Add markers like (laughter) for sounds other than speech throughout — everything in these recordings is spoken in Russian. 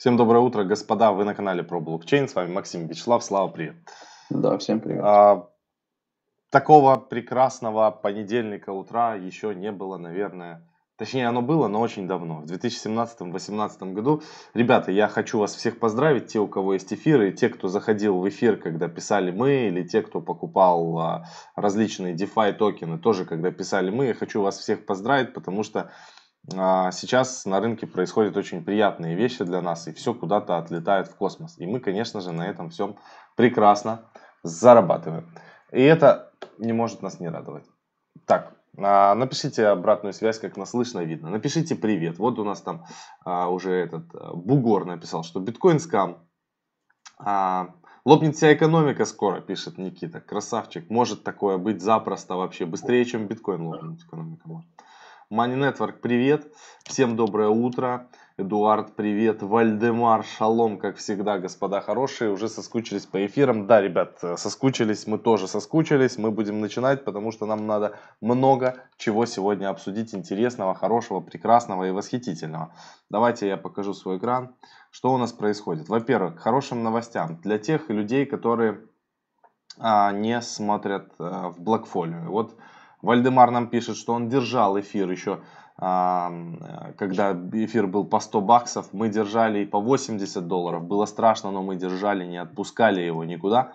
Всем доброе утро, господа. Вы на канале про блокчейн. С вами Максим Вячеслав. Слава, привет. Да, всем привет. А, такого прекрасного понедельника утра еще не было, наверное. Точнее, оно было, но очень давно, в 2017-2018 году. Ребята, я хочу вас всех поздравить, те, у кого есть эфиры, те, кто заходил в эфир, когда писали мы, или те, кто покупал а, различные DeFi токены, тоже когда писали мы. Я хочу вас всех поздравить, потому что а, сейчас на рынке происходят очень приятные вещи для нас, и все куда-то отлетает в космос. И мы, конечно же, на этом всем прекрасно зарабатываем. И это не может нас не радовать. Так, а, напишите обратную связь, как нас слышно, видно. Напишите привет. Вот у нас там а, уже этот э, Бугор написал, что биткоин скам. Лопнет вся экономика скоро, пишет Никита. Красавчик. Может такое быть запросто вообще. Быстрее, чем биткоин лопнет экономика может. Money Network, привет. Всем доброе утро. Эдуард, привет. Вальдемар, шалом, как всегда, господа хорошие. Уже соскучились по эфирам. Да, ребят, соскучились, мы тоже соскучились. Мы будем начинать, потому что нам надо много чего сегодня обсудить интересного, хорошего, прекрасного и восхитительного. Давайте я покажу свой экран. Что у нас происходит? Во-первых, к хорошим новостям. Для тех людей, которые а, не смотрят а, в блокфолио. Вот Вальдемар нам пишет, что он держал эфир еще, а, когда эфир был по 100 баксов. Мы держали и по 80 долларов. Было страшно, но мы держали, не отпускали его никуда.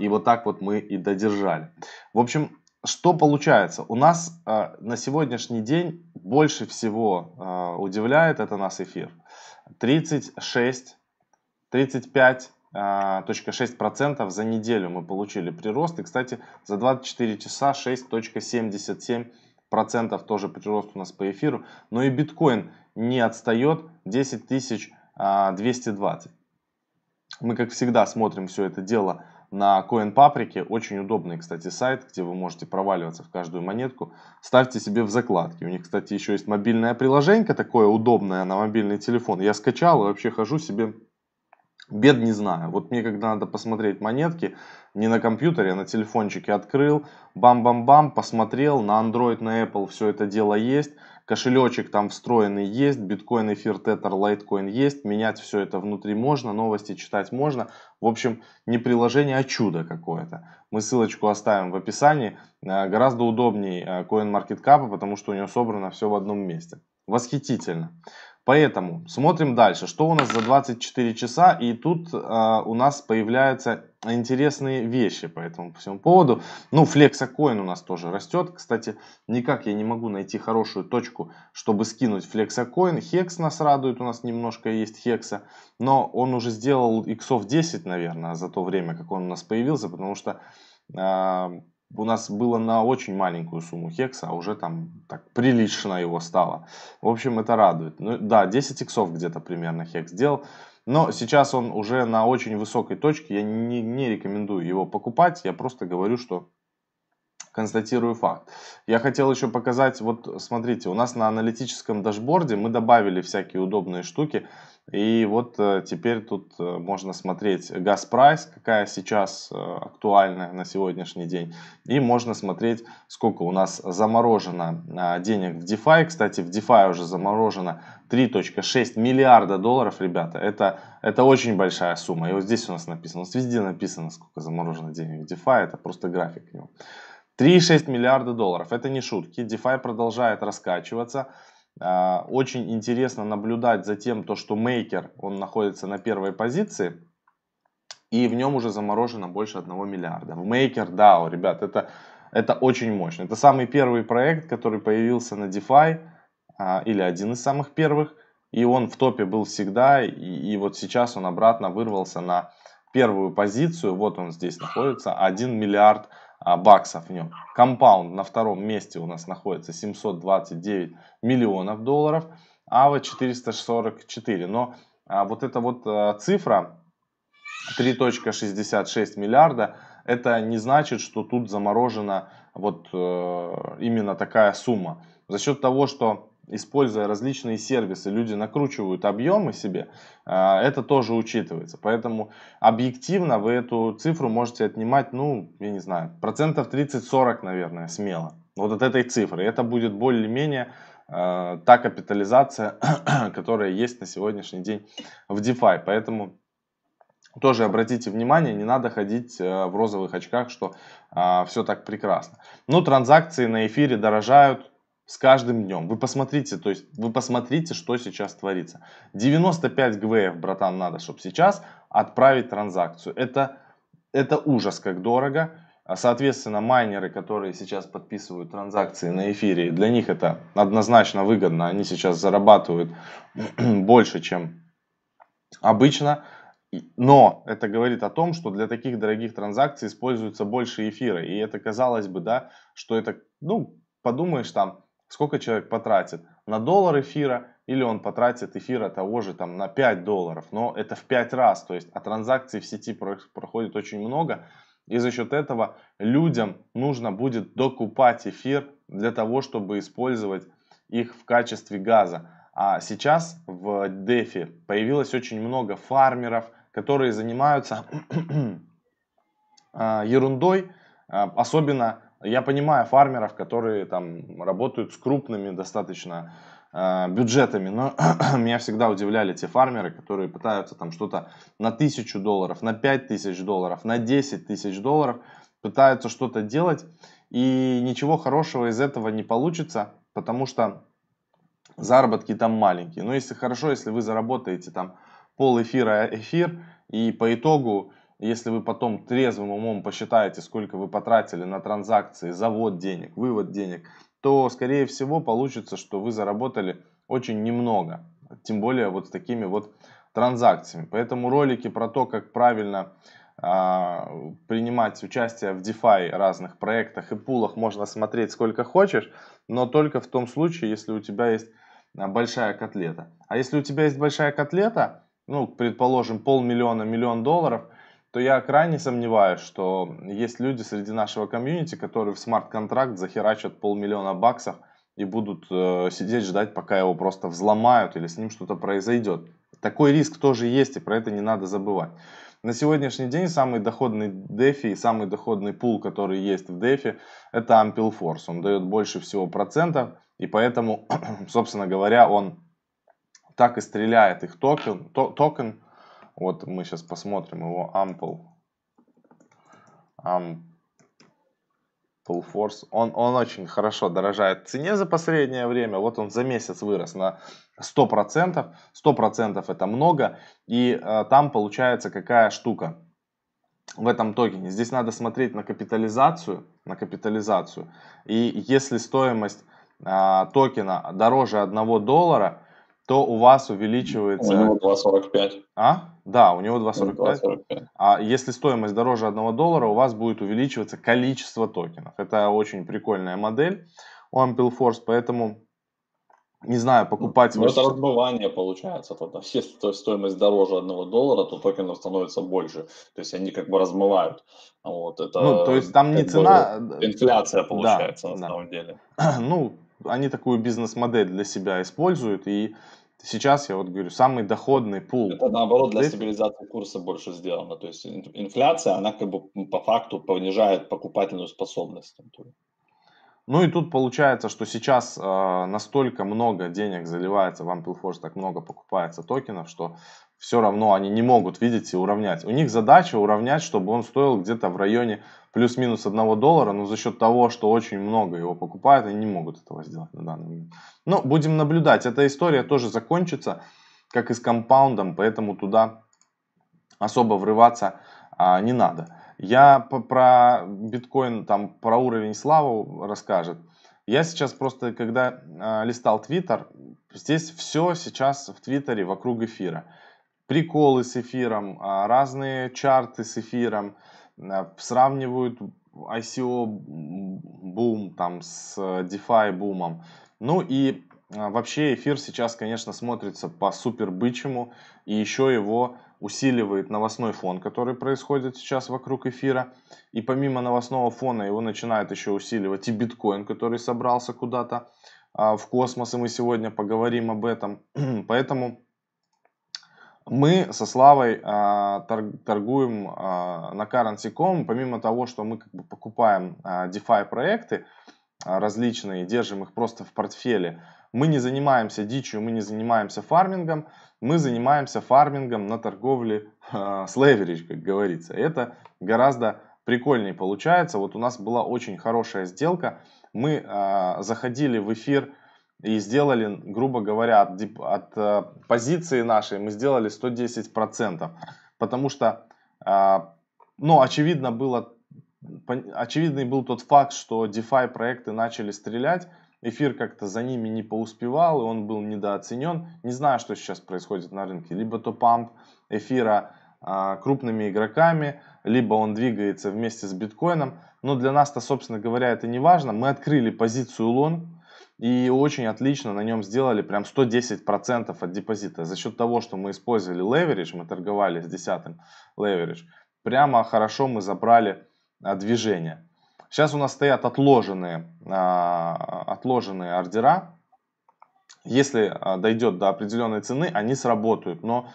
И вот так вот мы и додержали. В общем, что получается? У нас а, на сегодняшний день больше всего а, удивляет это нас эфир. 36, 35 6% а, за неделю мы получили прирост. И, кстати, за 24 часа 6.77% тоже прирост у нас по эфиру. Но и биткоин не отстает 10 220. А, мы, как всегда, смотрим все это дело на CoinPaprika. Очень удобный, кстати, сайт, где вы можете проваливаться в каждую монетку. Ставьте себе в закладки. У них, кстати, еще есть мобильное приложение такое удобное на мобильный телефон. Я скачал и вообще хожу себе Бед не знаю. Вот мне когда надо посмотреть монетки, не на компьютере, а на телефончике открыл, бам-бам-бам, посмотрел, на Android, на Apple все это дело есть, кошелечек там встроенный есть, биткоин, эфир, тетер, лайткоин есть, менять все это внутри можно, новости читать можно. В общем, не приложение, а чудо какое-то. Мы ссылочку оставим в описании. Э, гораздо удобнее э, CoinMarketCap, потому что у него собрано все в одном месте. Восхитительно. Поэтому смотрим дальше, что у нас за 24 часа, и тут э, у нас появляются интересные вещи по этому по всему поводу. Ну, флексокоин у нас тоже растет. Кстати, никак я не могу найти хорошую точку, чтобы скинуть флексокоин. Хекс нас радует, у нас немножко есть хекса, но он уже сделал иксов 10, наверное, за то время, как он у нас появился, потому что... Э, у нас было на очень маленькую сумму хекса, а уже там так прилично его стало. В общем, это радует. Ну, да, 10 иксов где-то примерно хекс сделал. Но сейчас он уже на очень высокой точке, я не, не рекомендую его покупать, я просто говорю, что констатирую факт. Я хотел еще показать, вот смотрите, у нас на аналитическом дашборде мы добавили всякие удобные штуки. И вот э, теперь тут э, можно смотреть газ-прайс, какая сейчас э, актуальная на сегодняшний день. И можно смотреть, сколько у нас заморожено денег в DeFi. Кстати, в DeFi уже заморожено 3.6 миллиарда долларов, ребята. Это, это очень большая сумма. И вот здесь у нас написано, у нас везде написано, сколько заморожено денег в DeFi. Это просто график к 3,6 миллиарда долларов. Это не шутки. DeFi продолжает раскачиваться. А, очень интересно наблюдать за тем, то, что мейкер, он находится на первой позиции, и в нем уже заморожено больше 1 миллиарда. Мейкер DAO, ребят, это, это очень мощно. Это самый первый проект, который появился на DeFi, а, или один из самых первых, и он в топе был всегда, и, и вот сейчас он обратно вырвался на первую позицию, вот он здесь находится, 1 миллиард долларов а, баксов в нем. Компаунд на втором месте у нас находится 729 миллионов долларов, АВА 444. Но а, вот эта вот а, цифра 3.66 миллиарда, это не значит, что тут заморожена вот э, именно такая сумма. За счет того, что используя различные сервисы, люди накручивают объемы себе, а, это тоже учитывается. Поэтому объективно вы эту цифру можете отнимать, ну, я не знаю, процентов 30-40, наверное, смело. Вот от этой цифры. Это будет более-менее э, та капитализация, (clears throat) которая есть на сегодняшний день в DeFi. Поэтому тоже обратите внимание, не надо ходить а, в розовых очках, что э, все так прекрасно. Но транзакции на эфире дорожают, с каждым днем. Вы посмотрите, то есть вы посмотрите, что сейчас творится. 95 ГВФ, братан, надо, чтобы сейчас отправить транзакцию. Это, это ужас, как дорого. А, соответственно, майнеры, которые сейчас подписывают транзакции на эфире, для них это однозначно выгодно. Они сейчас зарабатывают (clears throat) больше, чем обычно. Но это говорит о том, что для таких дорогих транзакций используется больше эфира. И это казалось бы, да, что это, ну, подумаешь там, сколько человек потратит на доллар эфира, или он потратит эфира того же там на 5 долларов, но это в 5 раз, то есть а транзакций в сети проходит очень много, и за счет этого людям нужно будет докупать эфир для того, чтобы использовать их в качестве газа. А сейчас в DeFi появилось очень много фармеров, которые занимаются (clears throat) а, ерундой, а, особенно я понимаю фармеров, которые там работают с крупными достаточно э, бюджетами, но (clears throat) меня всегда удивляли те фармеры, которые пытаются там что-то на тысячу долларов, на пять тысяч долларов, на десять тысяч долларов, пытаются что-то делать, и ничего хорошего из этого не получится, потому что заработки там маленькие. Но если хорошо, если вы заработаете там пол эфира э, эфир, и по итогу если вы потом трезвым умом посчитаете, сколько вы потратили на транзакции, завод денег, вывод денег, то, скорее всего, получится, что вы заработали очень немного. Тем более вот с такими вот транзакциями. Поэтому ролики про то, как правильно э, принимать участие в DeFi разных проектах и пулах можно смотреть сколько хочешь, но только в том случае, если у тебя есть а, большая котлета. А если у тебя есть большая котлета, ну, предположим, полмиллиона, миллион долларов, то я крайне сомневаюсь, что есть люди среди нашего комьюнити, которые в смарт-контракт захерачат полмиллиона баксов и будут э, сидеть ждать, пока его просто взломают или с ним что-то произойдет. Такой риск тоже есть, и про это не надо забывать. На сегодняшний день самый доходный DeFi и самый доходный пул, который есть в DeFi, это Ampel Force. Он дает больше всего процентов, и поэтому, (clears throat) собственно говоря, он так и стреляет их токен, то, токен вот мы сейчас посмотрим его ample. Ample force. Он, он очень хорошо дорожает в цене за последнее время. Вот он за месяц вырос на 100%. 100% это много. И э, там получается какая штука в этом токене. Здесь надо смотреть на капитализацию. На капитализацию. И если стоимость э, токена дороже 1 доллара, то у вас увеличивается... У него 2,45. А? Да, у него 2.45. 2.45. А если стоимость дороже 1 доллара, у вас будет увеличиваться количество токенов. Это очень прикольная модель у Ampel Force, поэтому не знаю, покупать... Ну, ну это разбывание получается тогда. (laughs) Если то есть, стоимость дороже 1 доллара, то токенов становится больше. То есть они как бы размывают. Вот, это ну, то есть там не цена... Э, инфляция получается да, на да. самом деле. (clears throat) Ну, они такую бизнес-модель для себя используют и сейчас, я вот говорю, самый доходный пул. Это наоборот для стабилизации курса больше сделано. То есть инфляция, она как бы по факту понижает покупательную способность. Ну, ну и тут получается, что сейчас э, настолько много денег заливается в Ampleforce, так много покупается токенов, что все равно они не могут, видите, уравнять. У них задача уравнять, чтобы он стоил где-то в районе плюс-минус одного доллара, но за счет того, что очень много его покупают, они не могут этого сделать на данный момент. Но будем наблюдать. Эта история тоже закончится, как и с компаундом, поэтому туда особо врываться а, не надо. Я по, про биткоин, там про уровень славу расскажет. Я сейчас просто, когда э, листал Твиттер, здесь все сейчас в Твиттере вокруг эфира. Приколы с эфиром, э, разные чарты с эфиром, Э, сравнивают ICO бум там с э, DeFi бумом. Ну и э, вообще эфир сейчас, конечно, смотрится по супер бычьему. И еще его усиливает новостной фон, который происходит сейчас вокруг эфира. И помимо новостного фона его начинает еще усиливать и биткоин, который собрался куда-то а, в космос. И мы сегодня поговорим об этом. (clears throat) Поэтому мы со Славой а, торг, торгуем а, на currency.com, помимо того, что мы как бы покупаем а, DeFi проекты а, различные, держим их просто в портфеле, мы не занимаемся дичью, мы не занимаемся фармингом, мы занимаемся фармингом на торговле э, а, leverage, как говорится. Это гораздо прикольнее получается. Вот у нас была очень хорошая сделка. Мы э, заходили в эфир и сделали, грубо говоря, от, от э, позиции нашей мы сделали 110%, потому что, э, ну, очевидно было, очевидный был тот факт, что DeFi проекты начали стрелять, эфир как-то за ними не поуспевал, и он был недооценен. Не знаю, что сейчас происходит на рынке. Либо то памп эфира э, крупными игроками, либо он двигается вместе с биткоином. Но для нас-то, собственно говоря, это не важно. Мы открыли позицию лон, и очень отлично на нем сделали прям 110% от депозита. За счет того, что мы использовали leverage, мы торговали с десятым leverage, прямо хорошо мы забрали а, движение. Сейчас у нас стоят отложенные, а, отложенные ордера. Если а, дойдет до определенной цены, они сработают. Но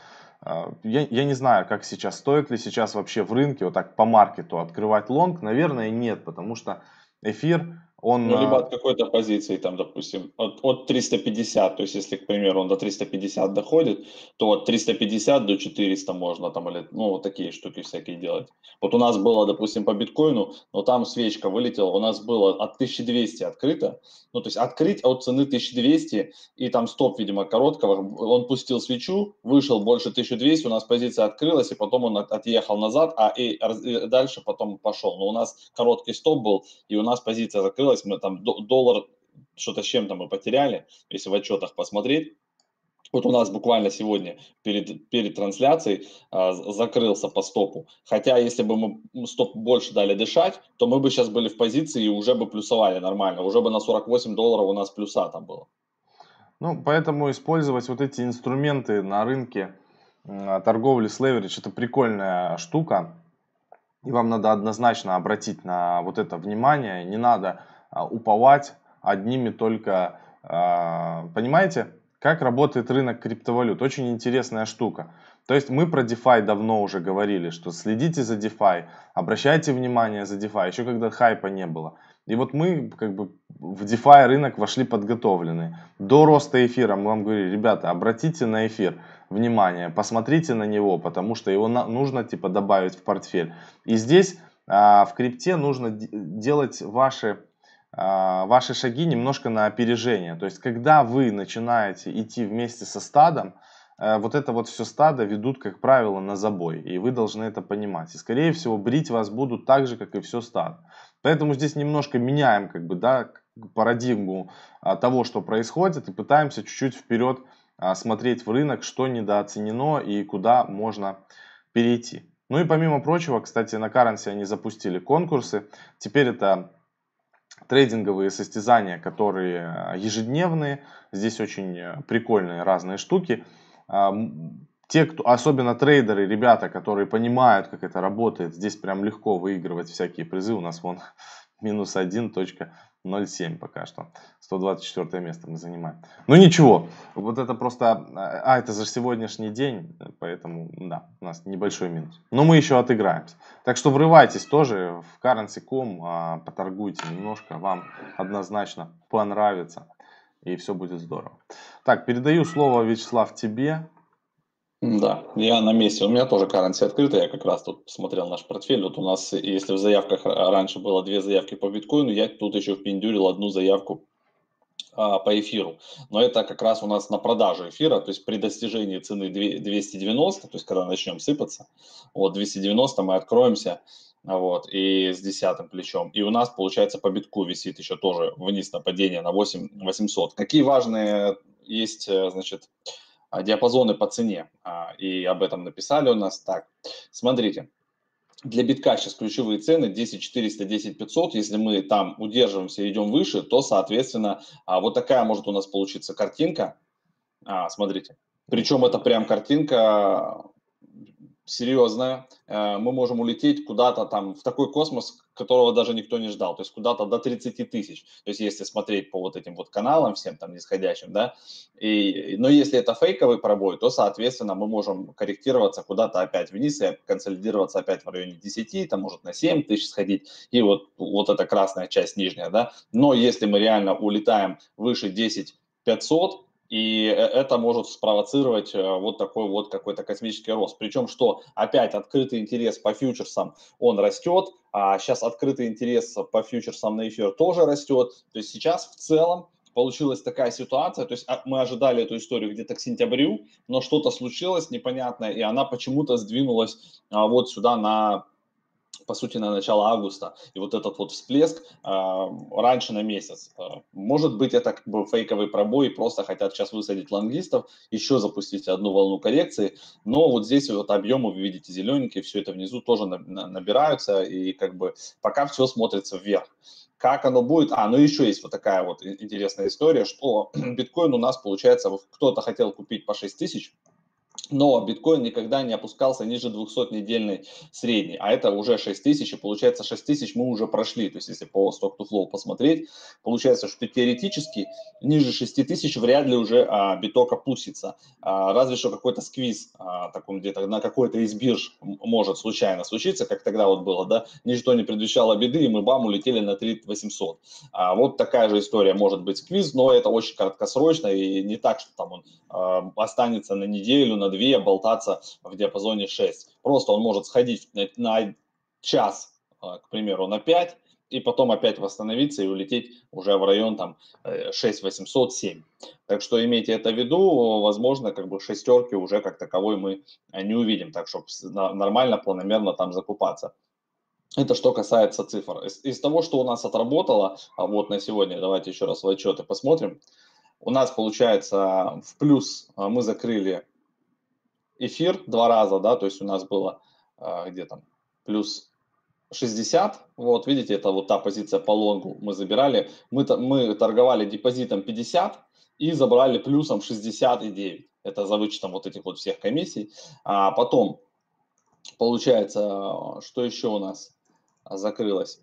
я, я не знаю, как сейчас, стоит ли сейчас вообще в рынке вот так по маркету открывать лонг. Наверное, нет, потому что эфир он, ну, либо а, от какой-то позиции, там, допустим, от, от 350, то есть, если, к примеру, он до 350 доходит, то от 350 до 400 можно там, или, ну, вот такие штуки всякие делать. Вот у нас было, допустим, по биткоину, но там свечка вылетела, у нас было от 1200 открыто, ну, то есть открыть от цены 1200, и там стоп, видимо, короткого, он пустил свечу, вышел больше 1200, у нас позиция открылась, и потом он отъехал назад, а и, и э, дальше потом пошел. Но у нас короткий стоп был, и у нас позиция закрылась, закрылась, мы там доллар что-то с чем там мы потеряли, если в отчетах посмотреть. Вот у нас буквально сегодня перед, перед трансляцией а, закрылся по стопу. Хотя, если бы мы стоп больше дали дышать, то мы бы сейчас были в позиции и уже бы плюсовали нормально. Уже бы на 48 долларов у нас плюса там было. Ну, поэтому использовать вот эти инструменты на рынке торговли с леверидж – это прикольная штука. И вам надо однозначно обратить на вот это внимание. Не надо а, уповать одними только... А, понимаете, как работает рынок криптовалют? Очень интересная штука. То есть мы про DeFi давно уже говорили, что следите за DeFi, обращайте внимание за DeFi, еще когда хайпа не было. И вот мы как бы в DeFi рынок вошли подготовленные. До роста эфира мы вам говорили, ребята, обратите на эфир внимание, посмотрите на него, потому что его на, нужно типа добавить в портфель. И здесь а, в крипте нужно делать ваши а, ваши шаги немножко на опережение. То есть, когда вы начинаете идти вместе со стадом, э, вот это вот все стадо ведут, как правило, на забой. И вы должны это понимать. И, скорее всего, брить вас будут так же, как и все стадо. Поэтому здесь немножко меняем как бы, да, парадигму а, того, что происходит, и пытаемся чуть-чуть вперед а, смотреть в рынок, что недооценено и куда можно перейти. Ну и помимо прочего, кстати, на Currency они запустили конкурсы. Теперь это трейдинговые состязания, которые э, ежедневные. Здесь очень э, прикольные разные штуки. А, те, кто, особенно трейдеры, ребята, которые понимают, как это работает, здесь прям легко выигрывать всякие призы. У нас вон (laughs) минус один точка 0,7 пока что. 124 место мы занимаем. Ну ничего, вот это просто... А, а, это же сегодняшний день, поэтому, да, у нас небольшой минус. Но мы еще отыграемся. Так что врывайтесь тоже в currency.com, а, поторгуйте немножко, вам однозначно понравится. И все будет здорово. Так, передаю слово, Вячеслав, тебе. Да, я на месте. У меня тоже currency открыта. Я как раз тут смотрел наш портфель. Вот у нас, если в заявках раньше было две заявки по биткоину, я тут еще впендюрил одну заявку а, по эфиру. Но это как раз у нас на продажу эфира, то есть при достижении цены 290, то есть когда начнем сыпаться, вот 290 мы откроемся, вот, и с десятым плечом. И у нас, получается, по битку висит еще тоже вниз на падение на 8 800. Какие важные э, есть, э, значит, а, диапазоны по цене, а, и об этом написали у нас. Так, смотрите, для битка сейчас ключевые цены 10 400, 10 500. Если мы там удерживаемся и идем выше, то, соответственно, а, вот такая может у нас получиться картинка. Смотрите, причем это прям картинка серьезная. Э, мы можем улететь куда-то там в такой космос, которого даже никто не ждал, то есть куда-то до 30 тысяч. То есть если смотреть по вот этим вот каналам всем там нисходящим, да, и, но если это фейковый пробой, то, соответственно, мы можем корректироваться куда-то опять вниз и консолидироваться опять в районе 10, там может на 7 тысяч сходить, и вот, вот эта красная часть нижняя, да. Но если мы реально улетаем выше 10 500, и э, это может спровоцировать э, вот такой вот какой-то космический рост. Причем, что опять открытый интерес по фьючерсам, он растет, а сейчас открытый интерес по фьючерсам на эфир тоже растет. То есть сейчас в целом получилась такая ситуация, то есть а, мы ожидали эту историю где-то к сентябрю, но что-то случилось непонятное, и она почему-то сдвинулась а, вот сюда на по сути, на начало августа. И вот этот вот всплеск э, раньше на месяц. А, может быть, это как бы фейковый пробой, просто хотят сейчас высадить лонгистов, еще запустить одну волну коррекции. Но вот здесь вот объемы, вы видите, зелененькие, все это внизу тоже на, на, набираются, и как бы пока все смотрится вверх. Как оно будет? А, ну еще есть вот такая вот интересная история, что (clears throat) биткоин у нас, получается, кто-то хотел купить по 6 тысяч, но биткоин никогда не опускался ниже 200-недельной средней, а это уже 6 тысяч, и получается 6 тысяч мы уже прошли, то есть если по stock to flow посмотреть, получается, что теоретически ниже 6 тысяч вряд ли уже а, биток опустится, а, разве что какой-то сквиз а, таком где-то на какой-то из бирж может случайно случиться, как тогда вот было, да, ничто не предвещало беды, и мы бам, улетели на 3800. А, вот такая же история может быть сквиз, но это очень краткосрочно, и не так, что там он а, останется на неделю, на две 2 болтаться в диапазоне 6. Просто он может сходить на, на час, а, к примеру, на 5, и потом опять восстановиться и улететь уже в район там 6807. Э, так что имейте это в виду, возможно, как бы шестерки уже как таковой мы не увидим, так что нормально, планомерно там закупаться. Это что касается цифр. Из, из того, что у нас отработало, а вот на сегодня, давайте еще раз в отчеты посмотрим. У нас получается в плюс а, мы закрыли эфир два раза, да, то есть у нас было а, где там плюс 60, вот видите, это вот та позиция по лонгу мы забирали, мы, мы торговали депозитом 50 и забрали плюсом 69, это за вычетом вот этих вот всех комиссий, а потом получается, что еще у нас закрылось,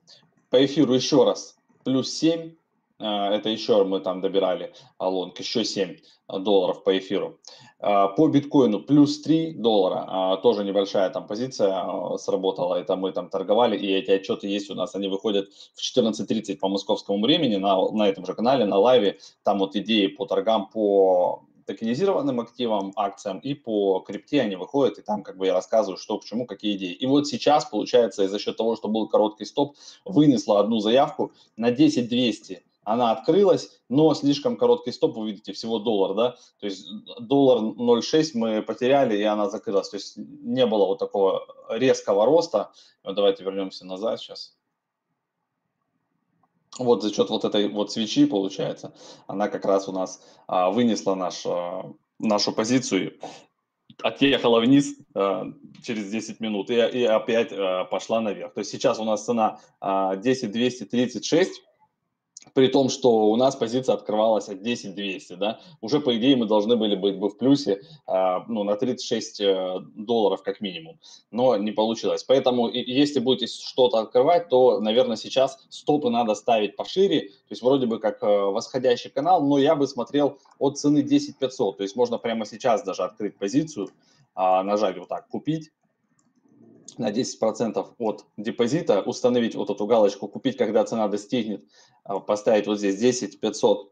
по эфиру еще раз плюс 7, а, это еще мы там добирали а, лонг, еще 7 долларов по эфиру. А, по биткоину плюс 3 доллара, а, тоже небольшая там позиция а, сработала, это мы там торговали, и эти отчеты есть у нас, они выходят в 14.30 по московскому времени на, на этом же канале, на лайве, там вот идеи по торгам по токенизированным активам, акциям и по крипте они выходят, и там как бы я рассказываю, что к чему, какие идеи. И вот сейчас, получается, за счет того, что был короткий стоп, вынесла одну заявку на 10 200 она открылась, но слишком короткий стоп, вы видите, всего доллар, да, то есть доллар 0,6 мы потеряли, и она закрылась, то есть не было вот такого резкого роста. Вот давайте вернемся назад сейчас. Вот за счет вот этой вот свечи, получается, она как раз у нас а, вынесла наш, а, нашу позицию, отъехала вниз а, через 10 минут и, и опять а, пошла наверх. То есть сейчас у нас цена а, 10 236, при том, что у нас позиция открывалась от 10-200, да, уже, по идее, мы должны были быть бы в плюсе э, ну, на 36 э, долларов как минимум, но не получилось. Поэтому, и, если будете что-то открывать, то, наверное, сейчас стопы надо ставить пошире, то есть вроде бы как э, восходящий канал, но я бы смотрел от цены 10 500, то есть можно прямо сейчас даже открыть позицию, э, нажать вот так «Купить», на 10% от депозита, установить вот эту галочку «Купить, когда цена достигнет», а, поставить вот здесь 10 500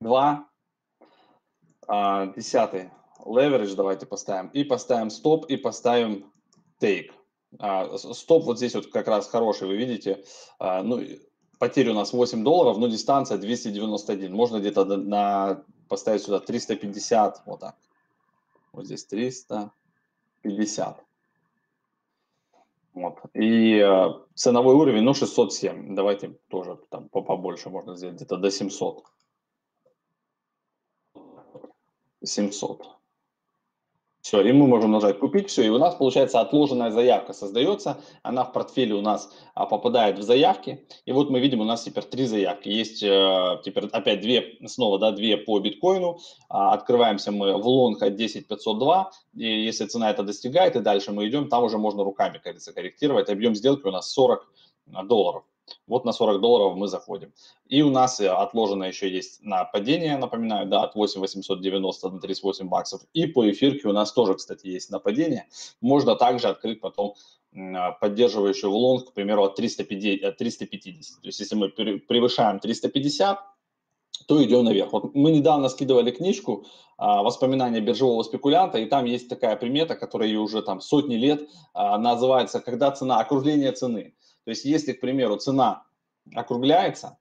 2, десятый leverage давайте поставим, и поставим стоп, и поставим take. А, стоп вот здесь вот как раз хороший, вы видите, а, ну, потеря у нас 8 долларов, но дистанция 291, можно где-то на, поставить сюда 350, вот так, вот здесь 350. Вот. И э, ценовой уровень, ну, 607. Давайте тоже там побольше можно сделать, где-то до 700. 700. Все, и мы можем нажать купить, все, и у нас получается отложенная заявка создается, она в портфеле у нас а, попадает в заявки, и вот мы видим у нас теперь три заявки, есть э, теперь опять две, снова, да, две по биткоину, а, открываемся мы в лонг от 10502, и если цена это достигает, и дальше мы идем, там уже можно руками, как корректировать, объем сделки у нас 40 а, долларов. Вот на 40 долларов мы заходим. И у нас э, отложено еще есть на падение, напоминаю, да, от 8890 до 38 баксов. И по эфирке у нас тоже, кстати, есть на падение. Можно также открыть потом э, поддерживающую в лонг, к примеру, от 350, от 350. То есть если мы превышаем 350, то идем наверх. Вот мы недавно скидывали книжку а, «Воспоминания биржевого спекулянта», и там есть такая примета, которая уже там сотни лет а, называется «Когда цена, окружление цены». То есть, если, к примеру, цена округляется,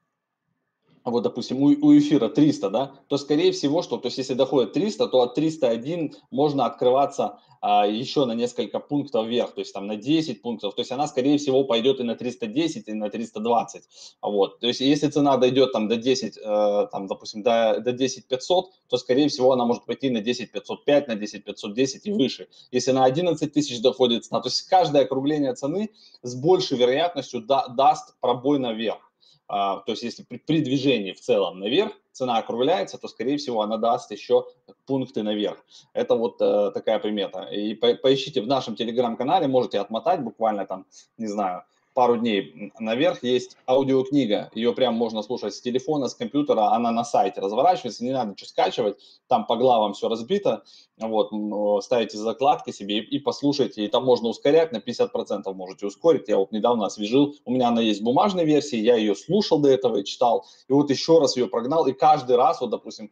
а вот, допустим, у, у эфира 300, да, то, скорее всего, что, то есть, если доходит 300, то от 301 можно открываться а, еще на несколько пунктов вверх, то есть, там, на 10 пунктов, то есть, она, скорее всего, пойдет и на 310, и на 320, вот, то есть, если цена дойдет, там, до 10, э, там, допустим, до, до 10 500, то, скорее всего, она может пойти на 10 505, на 10 510 и выше, если на 11 тысяч доходит цена, то есть, каждое округление цены с большей вероятностью да, даст пробой наверх, а, то есть если при, при движении в целом наверх цена округляется, то, скорее всего, она даст еще пункты наверх. Это вот э, такая примета. И по, поищите в нашем телеграм-канале, можете отмотать буквально там, не знаю, пару дней наверх есть аудиокнига. Ее прям можно слушать с телефона, с компьютера. Она на сайте разворачивается, не надо ничего скачивать. Там по главам все разбито. Вот, ставите закладки себе и, и послушайте. И там можно ускорять, на 50% можете ускорить. Я вот недавно освежил. У меня она есть в бумажной версии, я ее слушал до этого и читал. И вот еще раз ее прогнал. И каждый раз, вот, допустим,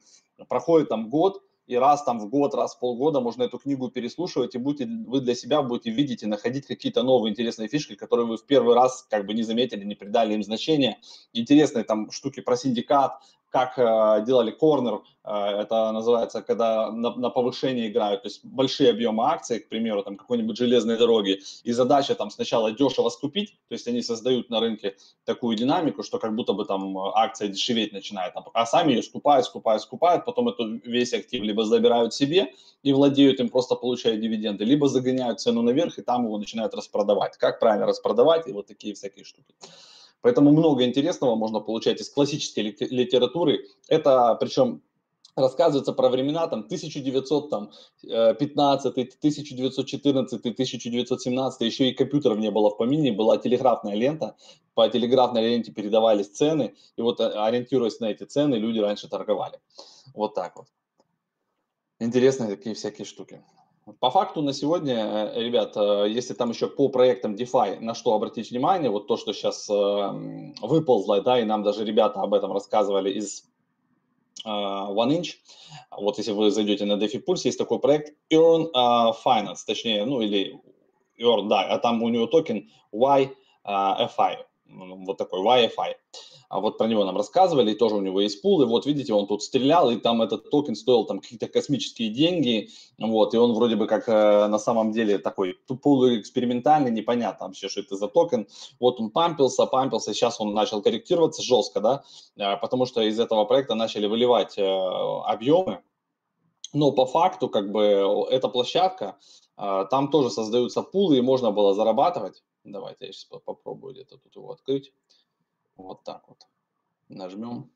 проходит там год, и раз там в год, раз в полгода можно эту книгу переслушивать, и будете, вы для себя будете видеть и находить какие-то новые интересные фишки, которые вы в первый раз как бы не заметили, не придали им значения. Интересные там штуки про синдикат, как э, делали корнер, э, это называется, когда на, на повышение играют, то есть большие объемы акций, к примеру, там какой-нибудь железной дороги, и задача там сначала дешево скупить, то есть они создают на рынке такую динамику, что как будто бы там э, акция дешеветь начинает, а сами ее скупают, скупают, скупают, потом эту весь актив либо забирают себе и владеют им, просто получая дивиденды, либо загоняют цену наверх и там его начинают распродавать. Как правильно распродавать и вот такие всякие штуки. Поэтому много интересного можно получать из классической литературы. Это причем рассказывается про времена там 1915, 1914, 1917, еще и компьютеров не было в помине, была телеграфная лента, по телеграфной ленте передавались цены, и вот э, ориентируясь на эти цены, люди раньше торговали. Вот так вот. Интересные такие всякие штуки. По факту на сегодня, э, ребят, э, если там еще по проектам DeFi, на что обратить внимание, вот то, что сейчас э, выползло, да, и нам даже ребята об этом рассказывали из OneInch, вот если вы зайдете на DeFi Pulse, есть такой проект Earn Finance, точнее, ну или Earn, да, а там у него токен YFI, ну, вот такой Wi-Fi. А вот про него нам рассказывали, и тоже у него есть пул, и вот видите, он тут стрелял, и там этот токен стоил там какие-то космические деньги, вот, и он вроде бы как э, на самом деле такой пул экспериментальный, непонятно вообще, что это за токен. Вот он пампился, пампился, сейчас он начал корректироваться жестко, да, э, потому что из этого проекта начали выливать э, объемы, но по факту как бы эта площадка, э, там тоже создаются пулы, и можно было зарабатывать, Давайте я сейчас попробую где-то тут его открыть. Вот так вот. Нажмем.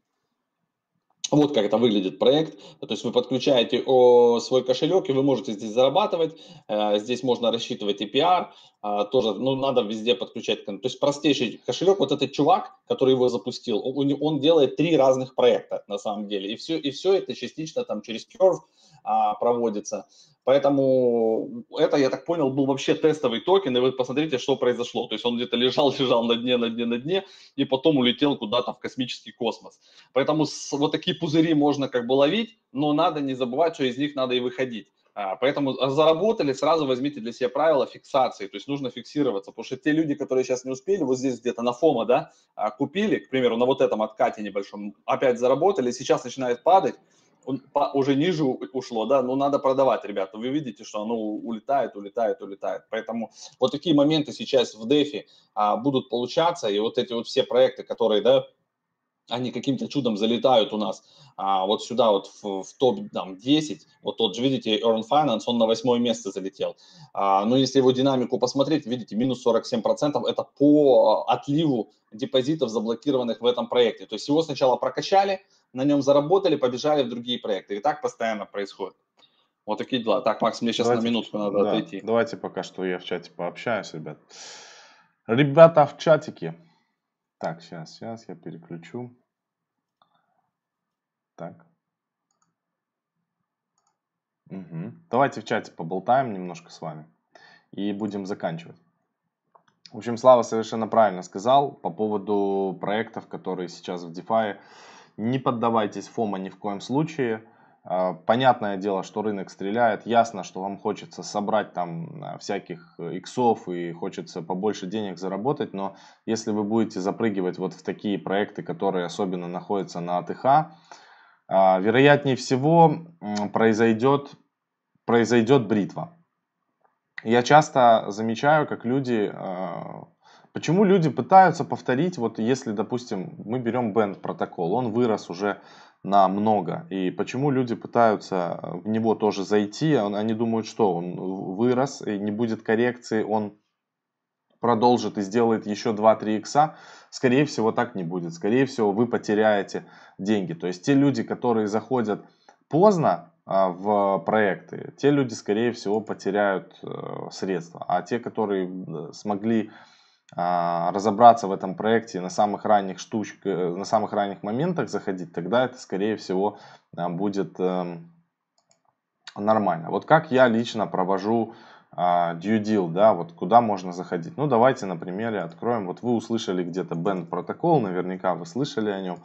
Вот как это выглядит проект. То есть вы подключаете о, свой кошелек, и вы можете здесь зарабатывать. Э, здесь можно рассчитывать APR. Э, тоже, ну, надо везде подключать. То есть простейший кошелек. Вот этот чувак, который его запустил, он, он делает три разных проекта на самом деле. И все, и все это частично там через Curve э, проводится. Поэтому это, я так понял, был вообще тестовый токен, и вы посмотрите, что произошло. То есть он где-то лежал, (laughs) лежал на дне, на дне, на дне, и потом улетел куда-то в космический космос. Поэтому вот такие пузыри можно как бы ловить, но надо не забывать, что из них надо и выходить. А, поэтому а, заработали, сразу возьмите для себя правила фиксации, то есть нужно фиксироваться, потому что те люди, которые сейчас не успели, вот здесь где-то на фома, да, а, купили, к примеру, на вот этом откате небольшом, опять заработали, сейчас начинает падать, уже ниже ушло, да, но ну, надо продавать, ребята. Вы видите, что оно улетает, улетает, улетает. Поэтому вот такие моменты сейчас в DeFi а, будут получаться, и вот эти вот все проекты, которые, да, они каким-то чудом залетают у нас а, вот сюда вот в, в топ-10, вот тот же, видите, Earn Finance, он на восьмое место залетел. А, но ну, если его динамику посмотреть, видите, минус 47% это по а, отливу депозитов, заблокированных в этом проекте. То есть его сначала прокачали, на нем заработали, побежали в другие проекты. И так постоянно происходит. Вот такие дела. Так, Макс, мне сейчас давайте, на минутку надо да, отойти. Давайте пока что я в чате пообщаюсь, ребят. Ребята в чатике. Так, сейчас, сейчас я переключу. Так. Угу. Давайте в чате поболтаем немножко с вами и будем заканчивать. В общем, Слава совершенно правильно сказал по поводу проектов, которые сейчас в DeFi не поддавайтесь ФОМа ни в коем случае. А, понятное дело, что рынок стреляет, ясно, что вам хочется собрать там э, всяких э, иксов и хочется побольше денег заработать, но если вы будете запрыгивать вот в такие проекты, которые особенно находятся на АТХ, а, вероятнее всего произойдет, произойдет бритва. Я часто замечаю, как люди а, Почему люди пытаются повторить, вот если, допустим, мы берем бенд протокол, он вырос уже на много, и почему люди пытаются в него тоже зайти, а они думают, что он вырос, и не будет коррекции, он продолжит и сделает еще 2-3 икса, скорее всего так не будет, скорее всего вы потеряете деньги. То есть те люди, которые заходят поздно, а, в проекты, те люди, скорее всего, потеряют э, средства. А те, которые смогли а, разобраться в этом проекте на самых ранних штучках, э, на самых ранних моментах заходить, тогда это, скорее всего, а, будет эм, нормально. Вот как я лично провожу а, due deal, да, вот куда можно заходить. Ну, давайте на примере откроем. Вот вы услышали где-то Band протокол, наверняка вы слышали о нем.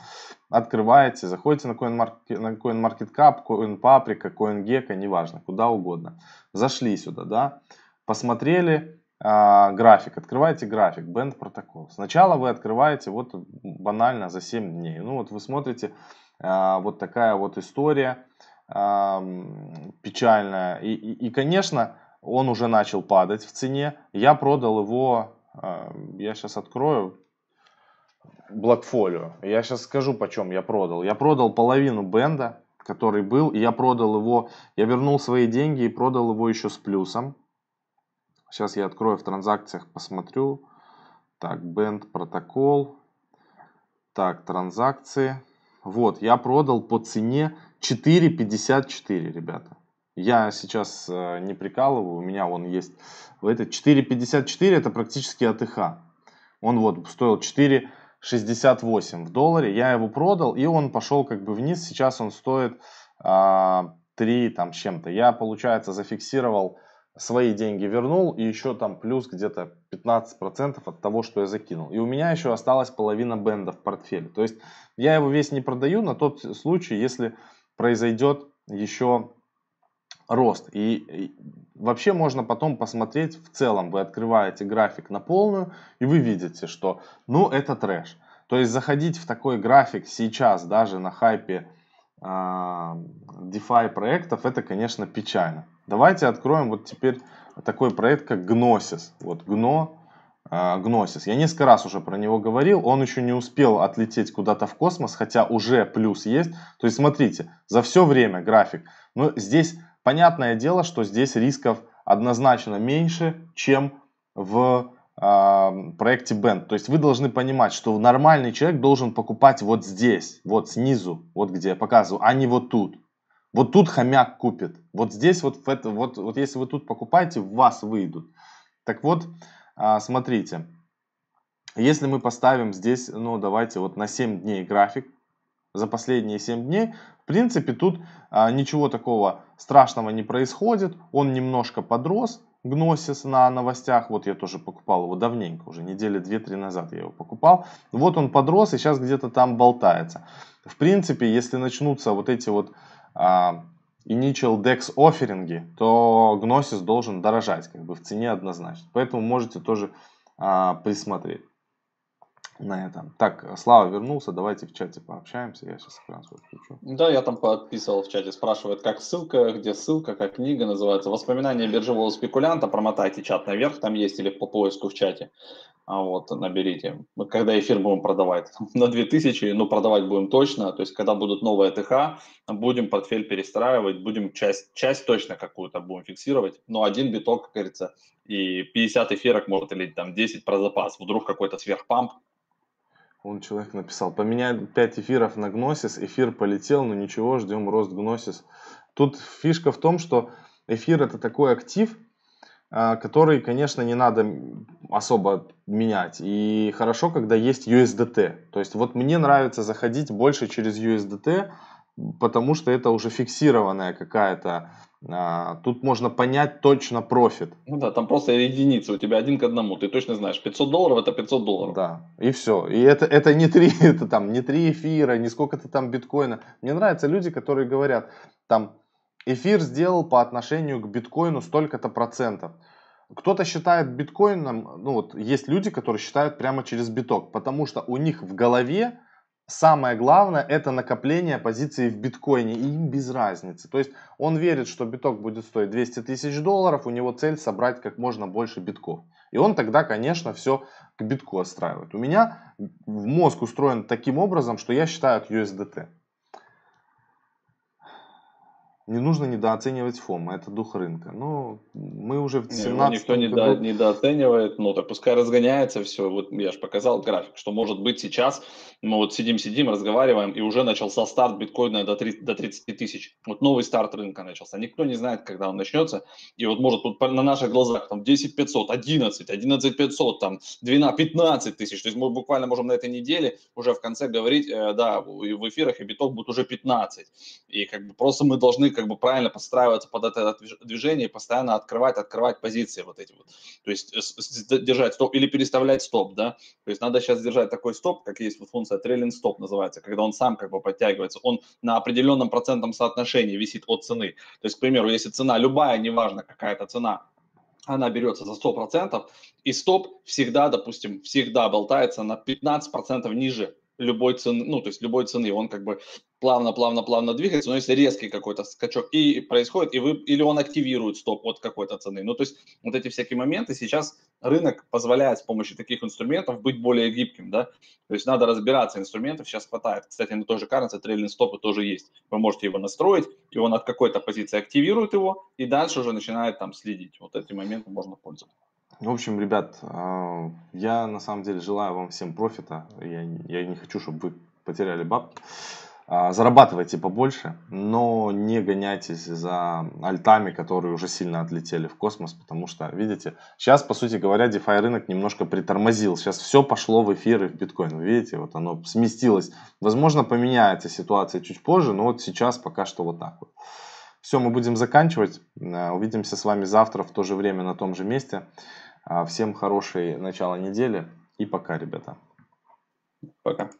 Открываете, заходите на, CoinMarket, на CoinMarketCap, CoinPaprika, CoinGecko, неважно, куда угодно. Зашли сюда, да, посмотрели, а, график, открываете график, бенд протокол. Сначала вы открываете вот банально за 7 дней. Ну вот вы смотрите, а, вот такая вот история а, печальная. И, и, и, конечно, он уже начал падать в цене. Я продал его, я сейчас открою, блокфолио. Я сейчас скажу, почем я продал. Я продал половину бенда, который был, и я продал его, я вернул свои деньги и продал его еще с плюсом. Сейчас я открою в транзакциях, посмотрю. Так, бенд протокол. Так, транзакции. Вот, я продал по цене 4.54, ребята. Я сейчас э, не прикалываю, у меня он есть. В Это 4.54, это практически АТХ. Он вот стоил 4.68 в долларе. Я его продал, и он пошел как бы вниз. Сейчас он стоит э, а, 3 там чем-то. Я, получается, зафиксировал свои деньги вернул и еще там плюс где-то 15% от того, что я закинул. И у меня еще осталась половина бенда в портфеле. То есть я его весь не продаю на тот случай, если произойдет еще рост. И, и вообще можно потом посмотреть в целом. Вы открываете график на полную и вы видите, что ну это трэш. То есть заходить в такой график сейчас даже на хайпе Эм, DeFi проектов, это, конечно, печально. Давайте откроем вот теперь такой проект, как Gnosis. Вот Gno, э, Gnosis. Я несколько раз уже про него говорил. Он еще не успел отлететь куда-то в космос, хотя уже плюс есть. То есть смотрите, за все время график. Но здесь понятное дело, что здесь рисков однозначно меньше, чем в проекте Band. То есть вы должны понимать, что нормальный человек должен покупать вот здесь, вот снизу, вот где я показываю, а не вот тут. Вот тут хомяк купит. Вот здесь вот, это, вот, вот если вы тут покупаете, в вас выйдут. Так вот, а, смотрите. Если мы поставим здесь, ну давайте вот на 7 дней график, за последние 7 дней, в принципе, тут а, ничего такого страшного не происходит. Он немножко подрос, Гносис на новостях. Вот я тоже покупал его давненько, уже недели 2-3 назад я его покупал. Вот он подрос и сейчас где-то там болтается. В принципе, если начнутся вот эти вот а, Initial DEX офферинги, то Gnosis должен дорожать как бы в цене однозначно. Поэтому можете тоже а, присмотреть на этом. Так, Слава вернулся, давайте в чате пообщаемся, я сейчас экран свой включу. Да, я там подписывал в чате, спрашивает, как ссылка, где ссылка, как книга называется. Воспоминания биржевого спекулянта, промотайте чат наверх, там есть, или по поиску в чате, а вот наберите. Мы когда эфир будем продавать (laughs) на 2000, ну продавать будем точно, то есть когда будут новые ТХ, будем портфель перестраивать, будем часть, часть точно какую-то будем фиксировать, но один биток, как говорится, и 50 эфирок может, или там 10 про запас, вдруг какой-то сверхпамп он человек написал, поменяли 5 эфиров на Гносис, эфир полетел, но ну ничего, ждем рост Гносис. Тут фишка в том, что эфир это такой актив, а, который, конечно, не надо особо менять. И хорошо, когда есть USDT. То есть вот мне нравится заходить больше через USDT, потому что это уже фиксированная какая-то а, тут можно понять точно профит. Ну да, там просто единицы у тебя один к одному. Ты точно знаешь, 500 долларов это 500 долларов. Да, и все. И это, это не три, (laughs) это там не три эфира, не сколько-то там биткоина. Мне нравятся люди, которые говорят, там, эфир сделал по отношению к биткоину столько-то процентов. Кто-то считает биткоином, ну вот есть люди, которые считают прямо через биток, потому что у них в голове Самое главное это накопление позиций в биткоине, и им без разницы. То есть он верит, что биток будет стоить 200 тысяч долларов, у него цель собрать как можно больше битков. И он тогда, конечно, все к битку отстраивает. У меня мозг устроен таким образом, что я считаю от USDT. Не нужно недооценивать ФОМа, это дух рынка. Но мы уже в 17 Его никто не недооценивает, ну так пускай разгоняется все. Вот я же показал график, что может быть сейчас мы вот сидим-сидим, разговариваем, и уже начался старт биткоина до 30, до 30 тысяч. Вот новый старт рынка начался. Никто не знает, когда он начнется. И вот может вот на наших глазах там 10 500, 11, 11 500, там 12, 15 тысяч. То есть мы буквально можем на этой неделе уже в конце говорить, э, да, в эфирах и биток будет уже 15. И как бы просто мы должны как бы правильно подстраиваться под это движение и постоянно открывать, открывать позиции вот эти вот. То есть э, держать стоп или переставлять стоп, да. То есть надо сейчас держать такой стоп, как есть вот функция трейлинг стоп называется, когда он сам как бы подтягивается, он на определенном процентном соотношении висит от цены. То есть, к примеру, если цена любая, неважно какая это цена, она берется за 100%, и стоп всегда, допустим, всегда болтается на 15% ниже любой цены, ну, то есть любой цены, он как бы плавно-плавно-плавно двигается, но если резкий какой-то скачок и происходит, и вы, или он активирует стоп от какой-то цены. Ну, то есть вот эти всякие моменты сейчас рынок позволяет с помощью таких инструментов быть более гибким, да, то есть надо разбираться, инструментов сейчас хватает. Кстати, на той же Currency трейлинг стопы тоже есть, вы можете его настроить, и он от какой-то позиции активирует его, и дальше уже начинает там следить. Вот эти моменты можно пользоваться. Ну, в общем, ребят, а, я на самом деле желаю вам всем профита. Я, я не хочу, чтобы вы потеряли бабки. А, зарабатывайте побольше, но не гоняйтесь за альтами, которые уже сильно отлетели в космос, потому что, видите, сейчас, по сути говоря, DeFi рынок немножко притормозил. Сейчас все пошло в эфир и в биткоин. Вы видите, вот оно сместилось. Возможно, поменяется ситуация чуть позже, но вот сейчас пока что вот так вот. Все, мы будем заканчивать. А, увидимся с вами завтра в то же время на том же месте. А всем хорошей начала недели и пока, ребята. Пока.